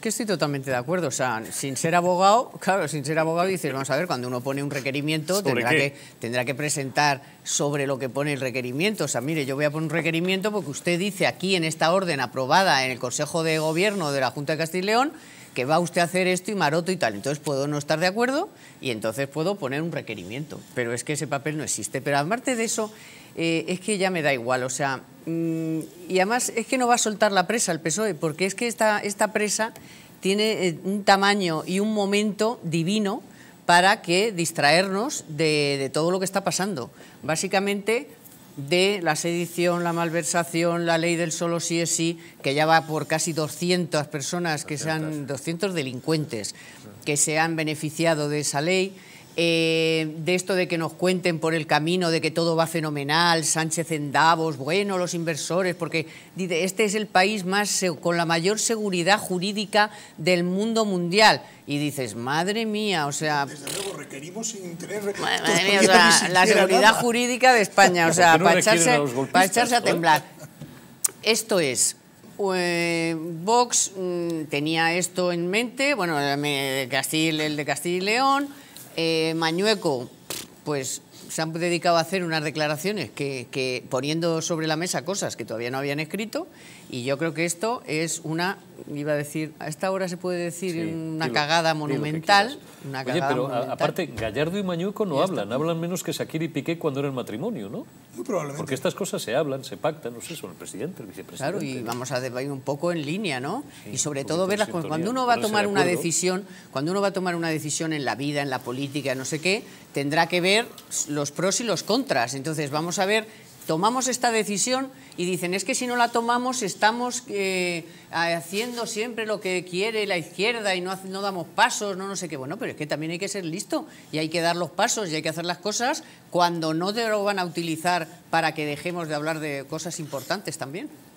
que estoy totalmente de acuerdo. O sea, sin ser abogado, claro, sin ser abogado dices, vamos a ver, cuando uno pone un requerimiento tendrá que, presentar sobre lo que pone el requerimiento. O sea, mire, yo voy a poner un requerimiento porque usted dice aquí en esta orden aprobada en el Consejo de Gobierno de la Junta de Castilla y León que va usted a hacer esto y maroto y tal. Entonces puedo no estar de acuerdo y entonces puedo poner un requerimiento. Pero es que ese papel no existe. Pero aparte de eso, eh, es que ya me da igual. O sea, Mm, y además es que no va a soltar la presa el PSOE, porque es que esta, esta presa tiene eh, un tamaño y un momento divino para que distraernos de, todo lo que está pasando. Básicamente de la sedición, la malversación, la ley del solo sí es sí, que ya va por casi 200 personas, que sean 200 delincuentes, que se han beneficiado de esa ley. Eh, de esto de que nos cuenten por el camino, de que todo va fenomenal, Sánchez en Davos, bueno, los inversores, porque este es el país más con la mayor seguridad jurídica del mundo mundial. Y dices, madre mía, o sea... Desde luego, requerimos sin la seguridad jurídica de España, o sea, para, echarse, a eh? temblar. Esto es, eh, Vox mm, tenía esto en mente, bueno, el de Castilla y León eh, Mañueco, pues se han dedicado a hacer unas declaraciones que, poniendo sobre la mesa cosas que todavía no habían escrito y yo creo que esto es una, iba a decir, a esta hora se puede decir una, cagada monumental, una pero aparte Gallardo y Mañuco no hablan, hablan menos que Sakir y Piqué cuando era el matrimonio, ¿no? Muy probablemente. Porque estas cosas se hablan, se pactan, no sé, son el presidente, el vicepresidente. Claro, y vamos a ir un poco en línea, ¿no? y sobre todo verlas cuando uno va a tomar una decisión, cuando uno va a tomar una decisión en la vida, en la política, no sé qué, tendrá que ver los pros y los contras. Entonces, vamos a ver, tomamos esta decisión y dicen, es que si no la tomamos estamos eh, haciendo siempre lo que quiere la izquierda y no, no damos pasos, no no sé qué. Bueno, pero es que también hay que ser listo y hay que dar los pasos y hay que hacer las cosas cuando no te lo van a utilizar para que dejemos de hablar de cosas importantes también.